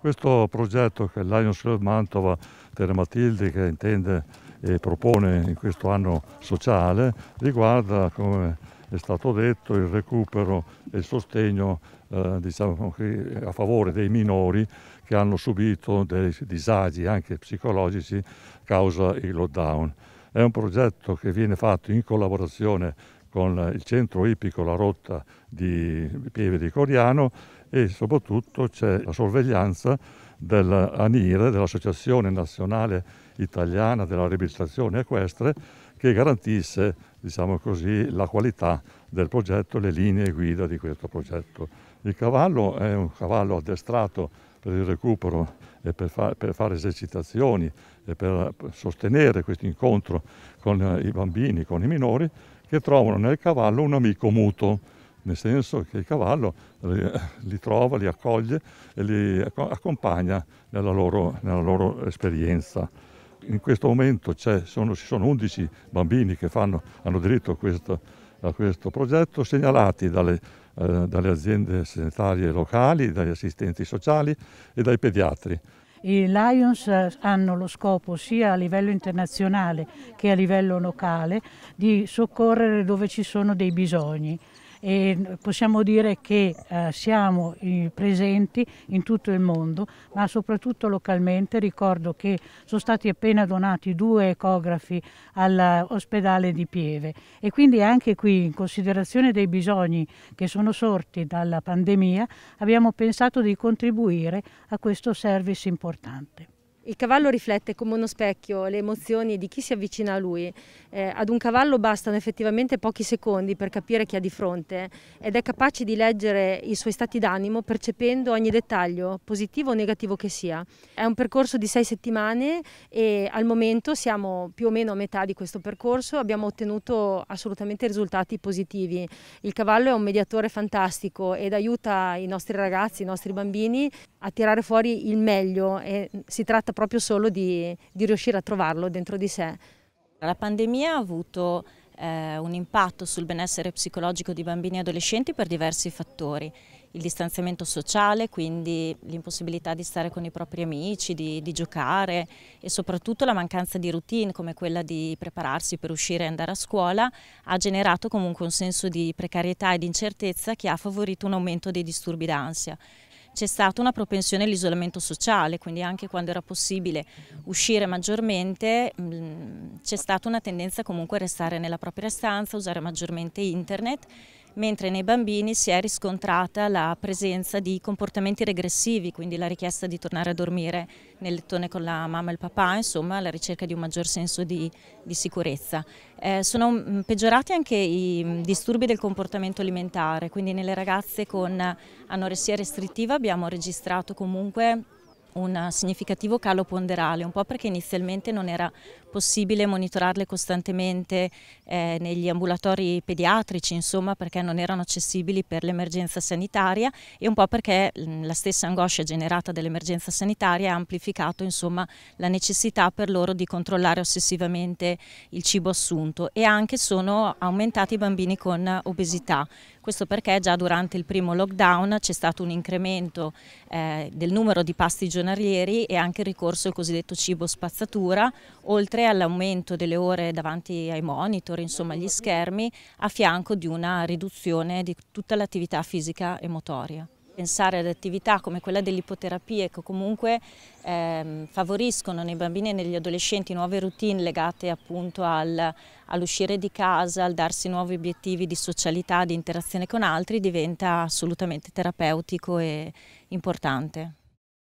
Questo progetto che Lions Club Mantova Termatildi che intende e propone in questo anno sociale riguarda, come è stato detto, il recupero e il sostegno eh, diciamo, a favore dei minori che hanno subito dei disagi anche psicologici causa il lockdown. È un progetto che viene fatto in collaborazione con il centro ipico La Rotta di Pieve di Coriano e soprattutto c'è la sorveglianza dell'ANIRE, dell'Associazione Nazionale Italiana della Riabilitazione Equestre, che garantisse diciamo così, la qualità del progetto, le linee guida di questo progetto. Il cavallo è un cavallo addestrato per il recupero e per, fa per fare esercitazioni e per sostenere questo incontro con eh, i bambini, con i minori, che trovano nel cavallo un amico muto, nel senso che il cavallo li, eh, trova, li accoglie e li accompagna nella loro, nella loro esperienza. In questo momento sono, ci sono 11 bambini che fanno, hanno diritto a questo, a questo progetto, segnalati dalle eh, dalle aziende sanitarie locali, dagli assistenti sociali e dai pediatri. I Lions eh, hanno lo scopo sia a livello internazionale che a livello locale di soccorrere dove ci sono dei bisogni e possiamo dire che eh, siamo eh, presenti in tutto il mondo, ma soprattutto localmente. Ricordo che sono stati appena donati due ecografi all'ospedale di Pieve e quindi anche qui in considerazione dei bisogni che sono sorti dalla pandemia abbiamo pensato di contribuire a questo service importante. Il cavallo riflette come uno specchio le emozioni di chi si avvicina a lui. Eh, ad un cavallo bastano effettivamente pochi secondi per capire chi ha di fronte ed è capace di leggere i suoi stati d'animo percependo ogni dettaglio, positivo o negativo che sia. È un percorso di sei settimane e al momento siamo più o meno a metà di questo percorso, abbiamo ottenuto assolutamente risultati positivi. Il cavallo è un mediatore fantastico ed aiuta i nostri ragazzi, i nostri bambini a tirare fuori il meglio e si tratta proprio solo di, di riuscire a trovarlo dentro di sé. La pandemia ha avuto eh, un impatto sul benessere psicologico di bambini e adolescenti per diversi fattori. Il distanziamento sociale, quindi l'impossibilità di stare con i propri amici, di, di, giocare e soprattutto la mancanza di routine come quella di prepararsi per uscire e andare a scuola ha generato comunque un senso di precarietà e di incertezza che ha favorito un aumento dei disturbi d'ansia c'è stata una propensione all'isolamento sociale, quindi anche quando era possibile uscire maggiormente mm, c'è stata una tendenza comunque a restare nella propria stanza, usare maggiormente internet mentre nei bambini si è riscontrata la presenza di comportamenti regressivi, quindi la richiesta di tornare a dormire nel lettone con la mamma e il papà, insomma la ricerca di un maggior senso di, di sicurezza. Eh, sono mm, peggiorati anche i mm, disturbi del comportamento alimentare, quindi nelle ragazze con anoressia restrittiva abbiamo registrato comunque un significativo calo ponderale, un po' perché inizialmente non era possibile monitorarle costantemente eh, negli ambulatori pediatrici, insomma, perché non erano accessibili per l'emergenza sanitaria e un po' perché mm, la stessa angoscia generata dall'emergenza sanitaria ha amplificato insomma, la necessità per loro di controllare ossessivamente il cibo assunto e anche sono aumentati i bambini con obesità. Questo perché già durante il primo lockdown c'è stato un incremento eh, del numero di pasti giornalieri e anche il ricorso al cosiddetto cibo spazzatura, oltre all'aumento delle ore davanti ai monitor, insomma agli schermi, a fianco di una riduzione di tutta l'attività fisica e motoria. Pensare ad attività come quella dell'ipoterapia che comunque ehm, favoriscono nei bambini e negli adolescenti nuove routine legate appunto al, all'uscire di casa, al darsi nuovi obiettivi di socialità, di interazione con altri, diventa assolutamente terapeutico e importante.